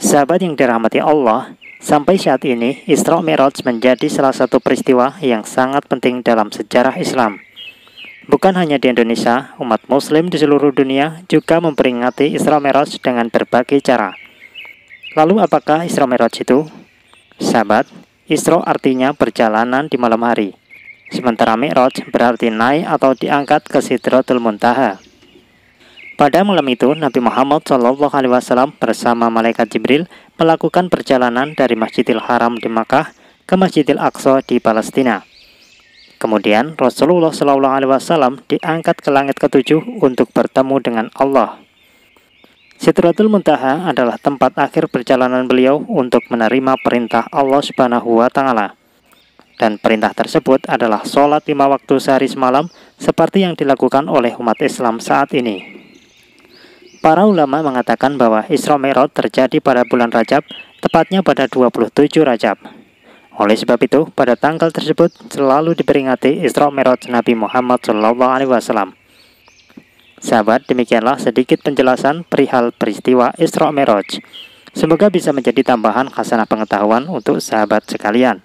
Sahabat yang dirahmati Allah, sampai saat ini Isra Mi'raj menjadi salah satu peristiwa yang sangat penting dalam sejarah Islam. Bukan hanya di Indonesia, umat muslim di seluruh dunia juga memperingati Isra Mi'raj dengan berbagai cara. Lalu apakah Isra Mi'raj itu? Sahabat, Isra artinya perjalanan di malam hari. Sementara Mi'raj berarti naik atau diangkat ke Sidratul Muntaha. Pada malam itu, Nabi Muhammad SAW bersama malaikat Jibril melakukan perjalanan dari Masjidil Haram di Makkah ke Masjidil Aqsa di Palestina. Kemudian Rasulullah SAW diangkat ke langit ketujuh untuk bertemu dengan Allah. Sidratul Muntaha adalah tempat akhir perjalanan beliau untuk menerima perintah Allah Subhanahu wa Ta'ala. Dan perintah tersebut adalah sholat lima waktu sehari semalam seperti yang dilakukan oleh umat Islam saat ini. Para ulama mengatakan bahwa Isra Mi'raj terjadi pada bulan Rajab, tepatnya pada 27 Rajab. Oleh sebab itu, pada tanggal tersebut selalu diperingati Isra Mi'raj Nabi Muhammad Shallallahu alaihi wasallam. Sahabat, demikianlah sedikit penjelasan perihal peristiwa Isra Mi'raj. Semoga bisa menjadi tambahan khasanah pengetahuan untuk sahabat sekalian.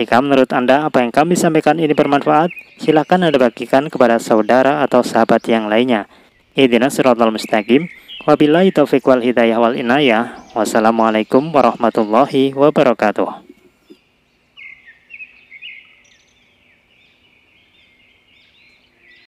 Jika menurut Anda apa yang kami sampaikan ini bermanfaat, silakan Anda bagikan kepada saudara atau sahabat yang lainnya. Ihdinas siratal mustaqim. Wabillahi taufiq wal hidayah wal inayah. Wassalamualaikum warahmatullahi wabarakatuh.